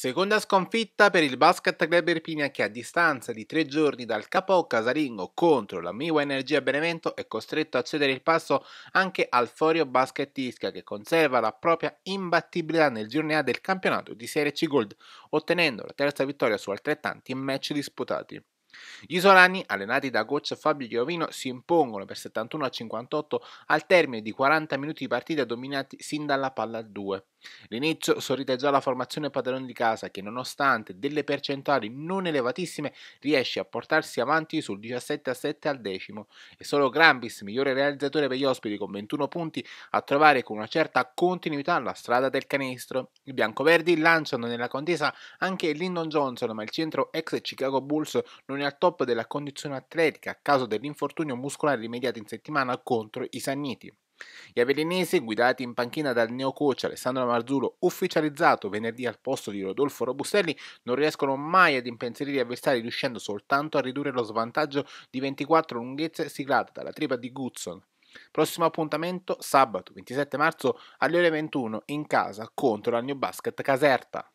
Seconda sconfitta per il Basket Club Irpinia che a distanza di tre giorni dal capo casalingo contro la Miwa Energia Benevento è costretto a cedere il passo anche al Forio Basket Ischia che conserva la propria imbattibilità nel girone A del campionato di Serie C Gold ottenendo la terza vittoria su altrettanti match disputati. Gli solani, allenati da coach Fabio Giovino, si impongono per 71 58 al termine di 40 minuti di partita dominati sin dalla palla 2. L'inizio sorride già alla formazione padrone di casa che nonostante delle percentuali non elevatissime riesce a portarsi avanti sul 17 a 7 al decimo e solo Grambis, migliore realizzatore per gli ospiti con 21 punti, a trovare con una certa continuità la strada del canestro. I biancoverdi lanciano nella contesa anche Lyndon Johnson ma il centro ex Chicago Bulls non è al top della condizione atletica a causa dell'infortunio muscolare rimediato in settimana contro i Sanniti. Gli avellinesi, guidati in panchina dal neo coach Alessandro Marzulo, ufficializzato venerdì al posto di Rodolfo Robustelli, non riescono mai ad impensierire gli avversari, riuscendo soltanto a ridurre lo svantaggio di 24 lunghezze siglate dalla tripa di Goodson. Prossimo appuntamento sabato 27 marzo alle ore 21 in casa contro la New Basket Caserta.